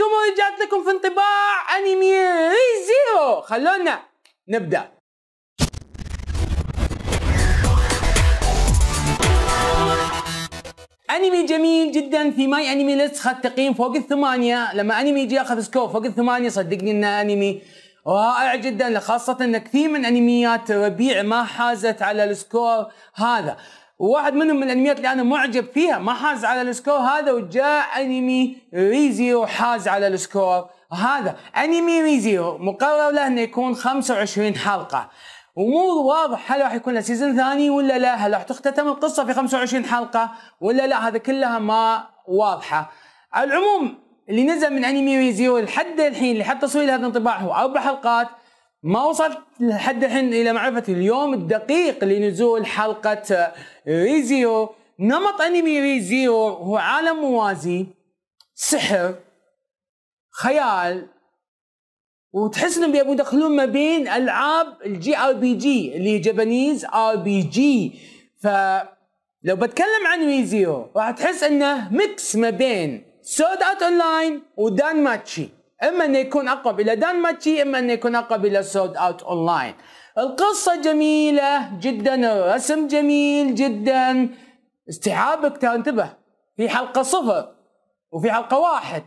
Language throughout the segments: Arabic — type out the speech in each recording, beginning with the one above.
عليكم ورجعت لكم في انطباع انمي زيرو خلونا نبدأ انمي جميل جدا في ماي انمي ليست اخذ تقييم فوق الثمانية لما انمي يجي ياخذ سكور فوق الثمانية صدقني انه انمي رائع جدا خاصة ان كثير من انميات ربيع ما حازت على السكور هذا وواحد منهم من الانميات اللي انا معجب فيها ما حاز على السكور هذا وجاء انمي ريزيرو حاز على السكور هذا انمي ريزيرو مقرر له انه يكون 25 حلقه ومو واضح هل راح يكون له سيزون ثاني ولا لا هل راح تختتم القصه في 25 حلقه ولا لا هذا كلها ما واضحه على العموم اللي نزل من انمي ريزيرو لحد الحين اللي حط تصوير هذا الانطباع هو اربع حلقات ما وصلت لحد الحين الى معرفه اليوم الدقيق لنزول حلقه ريزيو نمط انمي ريزيو هو عالم موازي سحر خيال وتحس انهم يبون يدخلون ما بين العاب الجي ار بي جي اللي جابانيز ار بي جي فلو بتكلم عن ريزيو راح تحس انه ميكس ما بين سود اوت اونلاين ودان ماتشي اما انه يكون اقرب الى دان ماتشي اما انه يكون اقرب الى سولد اوت اونلاين القصه جميله جدا الرسم جميل جدا استيعابك تنتبه في حلقه صفر وفي حلقه واحد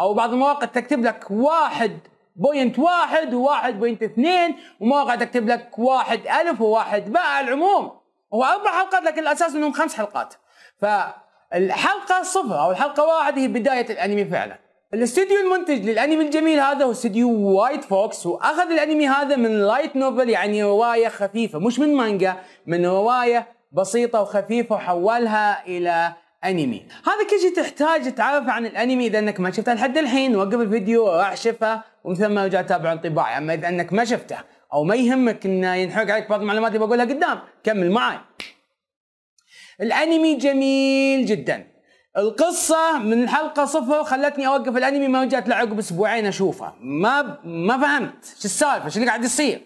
او بعض المواقع تكتب لك واحد بوينت واحد وواحد بوينت اثنين ومواقع تكتب لك واحد ألف وواحد باء على العموم هو أربع حلقات لكن الأساس أنهم خمس حلقات فالحلقة صفر أو الحلقة واحد هي بداية الأنمي فعلا الاستوديو المنتج للانمي الجميل هذا هو استوديو وايت فوكس واخذ الانمي هذا من لايت نوفل يعني روايه خفيفه مش من مانجا من روايه بسيطه وخفيفه وحولها الى انمي هذا كل شيء تحتاج تعرف عن الانمي اذا انك ما شفته لحد الحين وقف الفيديو وراح شفه ومن ثم ارجع تابع انطباعي اما اذا انك ما شفته او ما يهمك انه ينحرق عليك بعض المعلومات اللي بقولها قدام كمل معي الانمي جميل جدا القصة من حلقة صفر خلتني اوقف الانمي ما رجعت له عقب اسبوعين اشوفه، ما ما فهمت شو السالفة؟ شو اللي قاعد يصير؟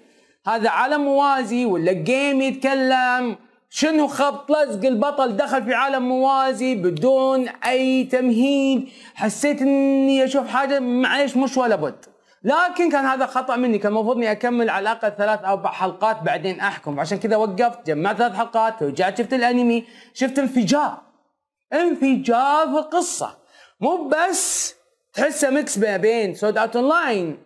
هذا عالم موازي ولا جيم يتكلم؟ شنو خبط لزق البطل دخل في عالم موازي بدون اي تمهيد حسيت اني اشوف حاجه معليش مش ولا بد لكن كان هذا خطا مني كان المفروض اني اكمل على الاقل ثلاث اربع حلقات بعدين احكم عشان كذا وقفت جمعت ثلاث حلقات ورجعت شفت الانمي شفت انفجار انفجار في القصه مو بس تحسه ميكس ما بين سود اوت اون لاين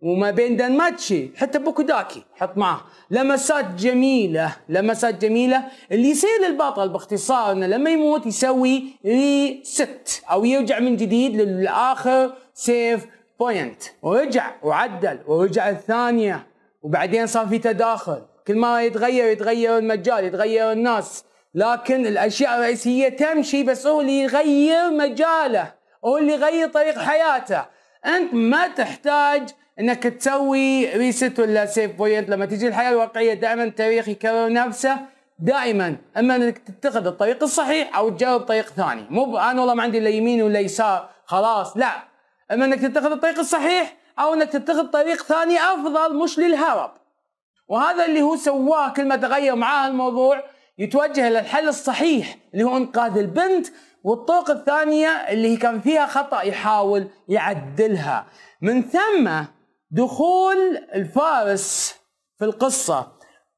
وما بين دانماتشي حتى بوكوداكي حط معاه لمسات جميله لمسات جميله اللي يصير للبطل باختصار انه لما يموت يسوي ريست او يرجع من جديد للاخر سيف بوينت ورجع وعدل ورجع الثانيه وبعدين صار في تداخل كل ما يتغير يتغير المجال يتغير الناس لكن الاشياء الرئيسيه تمشي بس هو اللي يغير مجاله هو اللي يغير طريق حياته انت ما تحتاج انك تسوي ريست ولا سيف بوينت لما تجي الحياه الواقعيه دائما التاريخ يكرر نفسه دائما اما انك تتخذ الطريق الصحيح او تجرب طريق ثاني مو انا والله ما عندي لا يمين ولا يسار خلاص لا اما انك تتخذ الطريق الصحيح او انك تتخذ طريق ثاني افضل مش للهرب وهذا اللي هو سواه كل ما تغير معاه الموضوع يتوجه الى الحل الصحيح اللي هو انقاذ البنت والطرق الثانيه اللي كان فيها خطا يحاول يعدلها من ثم دخول الفارس في القصه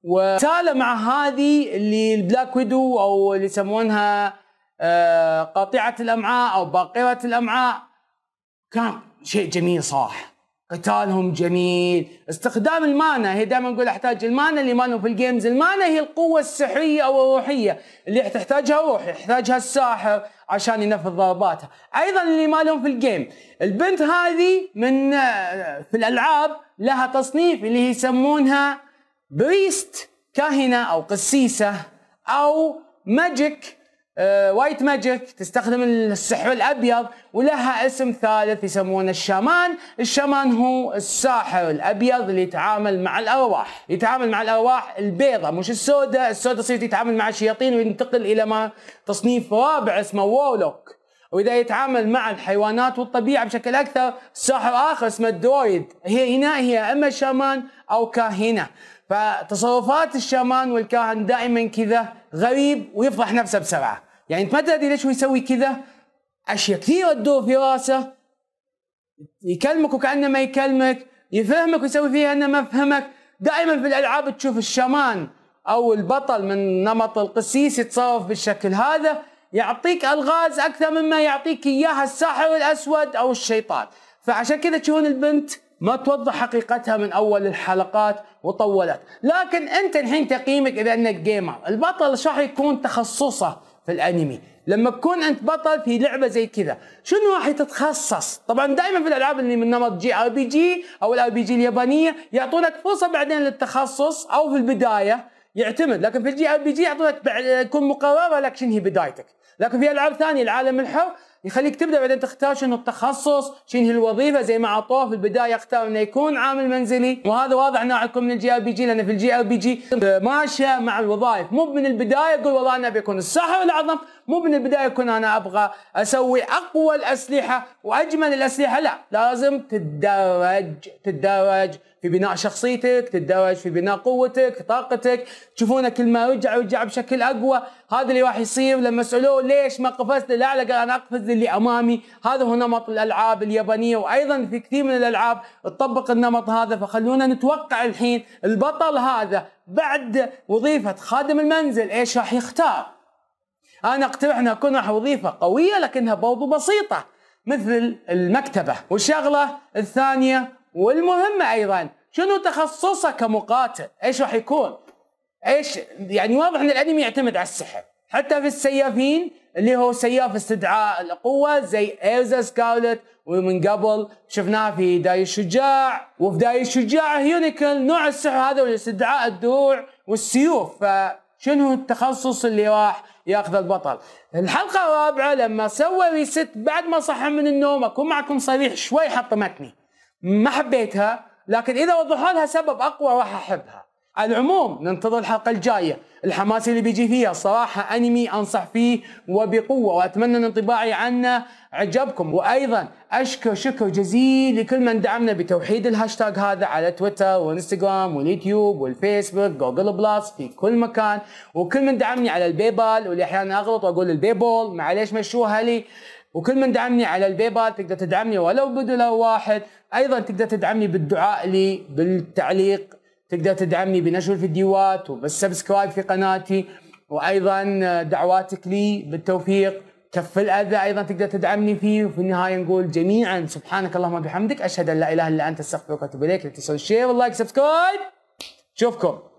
وساله مع هذه اللي البلاك ويدو او اللي يسمونها آه، قاطعه الامعاء او باقره الامعاء كان شيء جميل صراحه قتالهم جميل استخدام المانا هي دائما نقول احتاج المانا اللي مانو في الجيمز المانا هي القوة السحرية او الروحية اللي تحتاجها روح يحتاجها الساحر عشان ينفذ ضرباتها ايضا اللي مالهم في الجيم البنت هذه من في الالعاب لها تصنيف اللي يسمونها بريست كاهنة او قسيسة او ماجيك آه، وايت ماجيك تستخدم السحر الابيض ولها اسم ثالث يسمونه الشامان، الشامان هو الساحر الابيض اللي يتعامل مع الارواح، يتعامل مع الارواح البيضاء مش السوداء، السوداء يصير يتعامل مع الشياطين وينتقل الى ما تصنيف رابع اسمه وولوك، واذا يتعامل مع الحيوانات والطبيعه بشكل اكثر، ساحر اخر اسمه الدرويد، هي هنا هي اما شامان او كاهنه، فتصرفات الشامان والكاهن دائما كذا غريب ويفضح نفسه بسرعه. يعني انت ما تدري ليش هو يسوي كذا اشياء كثيره تدور في راسه يكلمك وكانه ما يكلمك يفهمك ويسوي فيها انه ما فهمك دائما في الالعاب تشوف الشمان او البطل من نمط القسيس يتصرف بالشكل هذا يعطيك الغاز اكثر مما يعطيك اياها الساحر الاسود او الشيطان فعشان كذا تشوفون البنت ما توضح حقيقتها من اول الحلقات وطولت لكن انت الحين تقييمك اذا انك جيمر البطل راح يكون تخصصه في الانمي لما تكون انت بطل في لعبه زي كذا شنو راح تتخصص طبعا دائما في الالعاب اللي من نمط جي ار بي جي او الار بي جي اليابانيه يعطونك فرصه بعدين للتخصص او في البدايه يعتمد لكن في الجي ار بي جي يعطونك تكون مقرره لك شنو هي بدايتك لكن في العاب ثانيه العالم الحر يخليك تبدا بعدين تختار شنو التخصص شنو الوظيفه زي ما عطوه في البدايه اختار انه يكون عامل منزلي وهذا واضح انه عندكم من الجي ال بي جي لان في الجي ال بي جي ماشيه مع الوظائف مو من البدايه يقول والله انا بيكون الساحر الاعظم مو من البدايه كنا انا ابغى اسوي اقوى الاسلحه واجمل الاسلحه لا لازم تتدرج تتدرج في بناء شخصيتك تتدرج في بناء قوتك طاقتك تشوفونه كل ما رجع رجع بشكل اقوى هذا اللي راح يصير لما سالوه ليش ما قفزت لا لا قال انا اقفز اللي امامي هذا هو نمط الالعاب اليابانيه وايضا في كثير من الالعاب تطبق النمط هذا فخلونا نتوقع الحين البطل هذا بعد وظيفه خادم المنزل ايش راح يختار انا اقترح انها تكون وظيفه قويه لكنها برضو بسيطه مثل المكتبه والشغله الثانيه والمهمه ايضا شنو تخصصك كمقاتل ايش راح يكون ايش يعني واضح ان الانمي يعتمد على السحر حتى في السيافين اللي هو سياف استدعاء القوة زي ايرزا سكارلت ومن قبل شفناها في داي الشجاع وفي داي الشجاع هيونيكل نوع السحر هذا والاستدعاء الدروع والسيوف شنو التخصص اللي راح ياخذ البطل الحلقه الرابعه لما سوى ريست بعد ما صحى من النوم اكون معكم صريح شوي حطمتني ما حبيتها لكن اذا وضحوا لها سبب اقوى راح احبها على العموم ننتظر الحلقه الجايه الحماس اللي بيجي فيها صراحه انمي انصح فيه وبقوه واتمنى ان انطباعي عنه عجبكم وايضا اشكر شكر جزيل لكل من دعمنا بتوحيد الهاشتاج هذا على تويتر وانستغرام واليوتيوب والفيسبوك جوجل بلس في كل مكان وكل من دعمني على البيبال واللي احيانا اغلط واقول البيبول معليش مشوها لي وكل من دعمني على البيبال تقدر تدعمني ولو بدولار واحد ايضا تقدر تدعمني بالدعاء لي بالتعليق تقدر تدعمني بنشر فيديوهات وبالسبسكرايب في قناتي وايضا آه، دعواتك لي بالتوفيق كف الاذى ايضا تقدر تدعمني فيه وفي النهايه نقول جميعا سبحانك اللهم وبحمدك اشهد ان لا اله الا انت استغفرك واتوب اليك لا تنسوا الشير واللايك سبسكرايب نشوفكم